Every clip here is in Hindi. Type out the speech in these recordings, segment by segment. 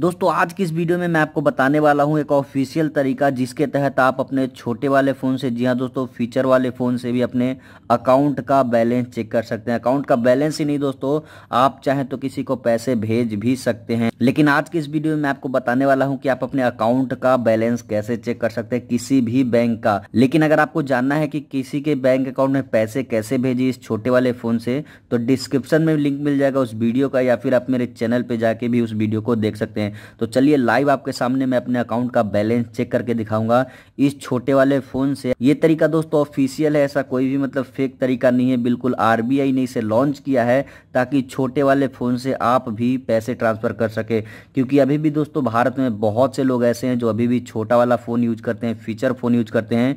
दोस्तों आज की इस वीडियो में मैं आपको बताने वाला हूं एक ऑफिशियल तरीका जिसके तहत आप अपने छोटे वाले फ़ोन से जी हां दोस्तों फीचर वाले फ़ोन से भी अपने अकाउंट का बैलेंस चेक कर सकते हैं अकाउंट का बैलेंस ही नहीं दोस्तों आप चाहें तो किसी को पैसे भेज भी सकते हैं लेकिन आज की इस वीडियो में मैं आपको बताने वाला हूँ कि आप अपने अकाउंट का बैलेंस कैसे चेक कर सकते हैं किसी भी बैंक का लेकिन अगर आपको जानना है कि किसी के बैंक अकाउंट में पैसे कैसे भेजे इस छोटे वाले फ़ोन से तो डिस्क्रिप्शन में लिंक मिल जाएगा उस वीडियो का या फिर आप मेरे चैनल पर जाके भी उस वीडियो को देख सकते हैं हैं तो चलिए लाइव आपके सामने मैं अपने अकाउंट का बैलेंस चेक करके दिखाऊंगा इस छोटे वाले फ़ोन से ये तरीका दोस्तों ऑफिशियल है ऐसा कोई भी मतलब फेक तरीका नहीं है बिल्कुल आर ने इसे लॉन्च किया है ताकि छोटे वाले फ़ोन से आप भी पैसे ट्रांसफ़र कर सके क्योंकि अभी भी दोस्तों भारत में बहुत से लोग ऐसे हैं जो अभी भी छोटा वाला फ़ोन यूज करते हैं फीचर फ़ोन यूज करते हैं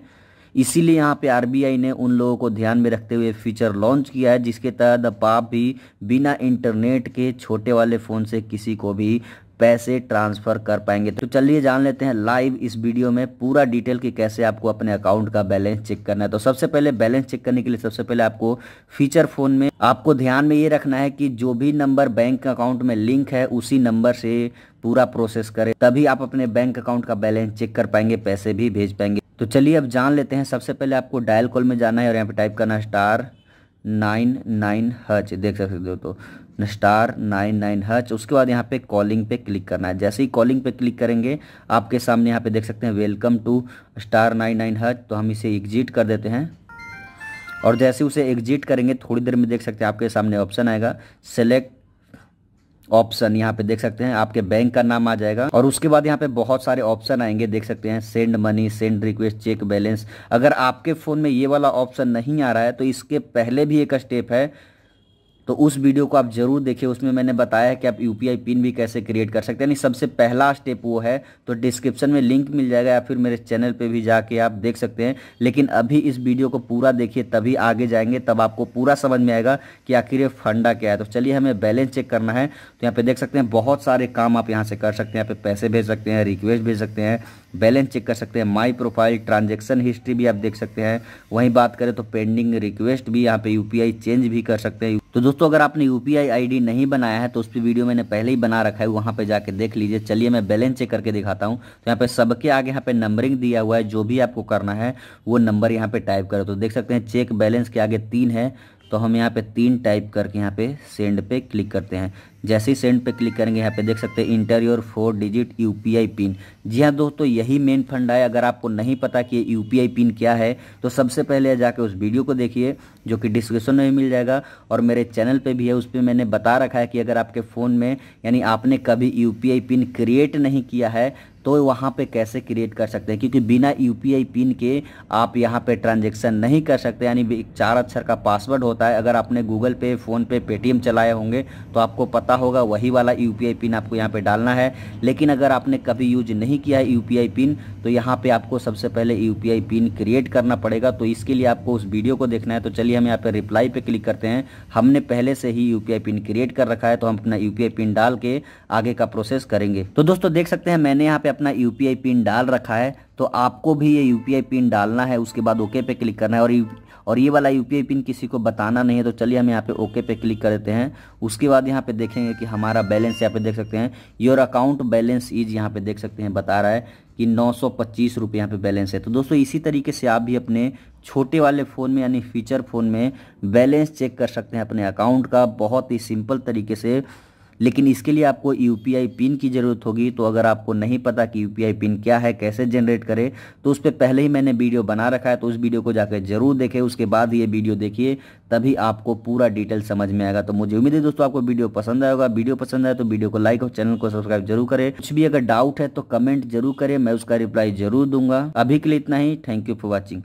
इसीलिए यहाँ पे आरबीआई ने उन लोगों को ध्यान में रखते हुए फीचर लॉन्च किया है जिसके तहत आप भी बिना इंटरनेट के छोटे वाले फ़ोन से किसी को भी पैसे ट्रांसफ़र कर पाएंगे तो चलिए जान लेते हैं लाइव इस वीडियो में पूरा डिटेल कि कैसे आपको अपने अकाउंट का बैलेंस चेक करना है तो सबसे पहले बैलेंस चेक करने के लिए सबसे पहले आपको फीचर फ़ोन में आपको ध्यान में ये रखना है कि जो भी नंबर बैंक अकाउंट में लिंक है उसी नंबर से पूरा प्रोसेस करें तभी आप अपने बैंक अकाउंट का बैलेंस चेक कर पाएंगे पैसे भी भेज पाएंगे तो चलिए अब जान लेते हैं सबसे पहले आपको डायल कॉल में जाना है और यहाँ पे टाइप करना है स्टार नाइन नाइन हच देख सकते हो तो स्टार नाइन नाइन हच उसके बाद यहाँ पे कॉलिंग पे क्लिक करना है जैसे ही कॉलिंग पे क्लिक करेंगे आपके सामने यहाँ पे देख सकते हैं welcome to star nine nine hash तो हम इसे एग्जिट कर देते हैं और जैसे उसे एग्जिट करेंगे थोड़ी देर में देख सकते हैं आपके सामने ऑप्शन आएगा सेलेक्ट ऑप्शन यहाँ पे देख सकते हैं आपके बैंक का नाम आ जाएगा और उसके बाद यहाँ पे बहुत सारे ऑप्शन आएंगे देख सकते हैं send money send request check balance अगर आपके फ़ोन में ये वाला ऑप्शन नहीं आ रहा है तो इसके पहले भी एक स्टेप है तो उस वीडियो को आप ज़रूर देखिए उसमें मैंने बताया कि आप यू पिन भी कैसे क्रिएट कर सकते हैं यानी सबसे पहला स्टेप वो है तो डिस्क्रिप्शन में लिंक मिल जाएगा या फिर मेरे चैनल पे भी जाके आप देख सकते हैं लेकिन अभी इस वीडियो को पूरा देखिए तभी आगे जाएंगे तब आपको पूरा समझ में आएगा कि आखिर ये फंडा क्या है तो चलिए हमें बैलेंस चेक करना है तो यहाँ पर देख सकते हैं बहुत सारे काम आप यहाँ से कर सकते हैं यहाँ पर पैसे भेज सकते हैं रिक्वेस्ट भेज सकते हैं बैलेंस चेक कर सकते हैं माय प्रोफाइल ट्रांजैक्शन हिस्ट्री भी आप देख सकते हैं वहीं बात करें तो पेंडिंग रिक्वेस्ट भी यहाँ पे यूपीआई चेंज भी कर सकते हैं तो दोस्तों अगर आपने यूपीआई आईडी नहीं बनाया है तो उस पर वीडियो मैंने पहले ही बना रखा है वहाँ पे जाके देख लीजिए चलिए मैं बैलेंस चेक करके दिखाता हूँ तो यहाँ पे सबके आगे यहाँ पे नंबरिंग दिया हुआ है जो भी आपको करना है वो नंबर यहाँ पे टाइप करो तो देख सकते हैं चेक बैलेंस के आगे तीन है तो हम यहाँ पे तीन टाइप करके यहाँ पे सेंड पे क्लिक करते हैं जैसे ही सेंड पे क्लिक करेंगे यहाँ पे देख सकते हैं enter your four digit UPI pin जी हाँ दोस्तों यही मेन फंड है अगर आपको नहीं पता कि यूपीआई पिन क्या है तो सबसे पहले जाके उस वीडियो को देखिए जो कि डिस्क्रिप्शन में भी मिल जाएगा और मेरे चैनल पर भी है उस पर मैंने बता रखा है कि अगर आपके फ़ोन में यानी आपने कभी यू पिन क्रिएट नहीं किया है तो वहाँ पे कैसे क्रिएट कर सकते हैं क्योंकि बिना यू पिन के आप यहाँ पे ट्रांजेक्शन नहीं कर सकते यानी चार अक्षर का पासवर्ड होता है अगर आपने गूगल पे फ़ोन पे पेटीएम चलाए होंगे तो आपको पता होगा वही वाला यू पिन आपको यहाँ पे डालना है लेकिन अगर आपने कभी यूज नहीं किया है यू पिन तो यहाँ पर आपको सबसे पहले यू पिन क्रिएट करना पड़ेगा तो इसके लिए आपको उस वीडियो को देखना है तो चलिए हम यहाँ पर रिप्लाई पर क्लिक करते हैं हमने पहले से ही यू पिन क्रिएट कर रखा है तो हम अपना यू पिन डाल के आगे का प्रोसेस करेंगे तो दोस्तों देख सकते हैं मैंने यहाँ पे अपना यू पिन डाल रखा है तो आपको भी ये यू पिन डालना है उसके बाद ओके पे क्लिक करना है और और ये वाला यू पिन किसी को बताना नहीं है तो चलिए हम यहाँ पे ओके पे क्लिक कर देते हैं उसके बाद यहाँ पे देखेंगे कि हमारा बैलेंस यहाँ पे देख सकते हैं योर अकाउंट बैलेंस इज यहाँ पे देख सकते हैं बता रहा है कि नौ सौ पच्चीस रुपये यहाँ पर बैलेंस है तो दोस्तों इसी तरीके से आप भी अपने छोटे वाले फ़ोन में यानी फीचर फ़ोन में बैलेंस चेक कर सकते हैं अपने अकाउंट का बहुत ही सिंपल तरीके से लेकिन इसके लिए आपको यू पिन की ज़रूरत होगी तो अगर आपको नहीं पता कि यू पिन क्या है कैसे जनरेट करें तो उस पर पहले ही मैंने वीडियो बना रखा है तो उस वीडियो को जाकर ज़रूर देखें उसके बाद ये वीडियो देखिए तभी आपको पूरा डिटेल समझ में आएगा तो मुझे उम्मीद है दोस्तों आपको वीडियो पसंद आएगा वीडियो पसंद आए तो वीडियो को लाइक और चैनल को सब्सक्राइब जरूर करें कुछ भी अगर डाउट है तो कमेंट जरूर करें मैं उसका रिप्लाई जरूर दूंगा अभी के लिए इतना ही थैंक यू फॉर वॉचिंग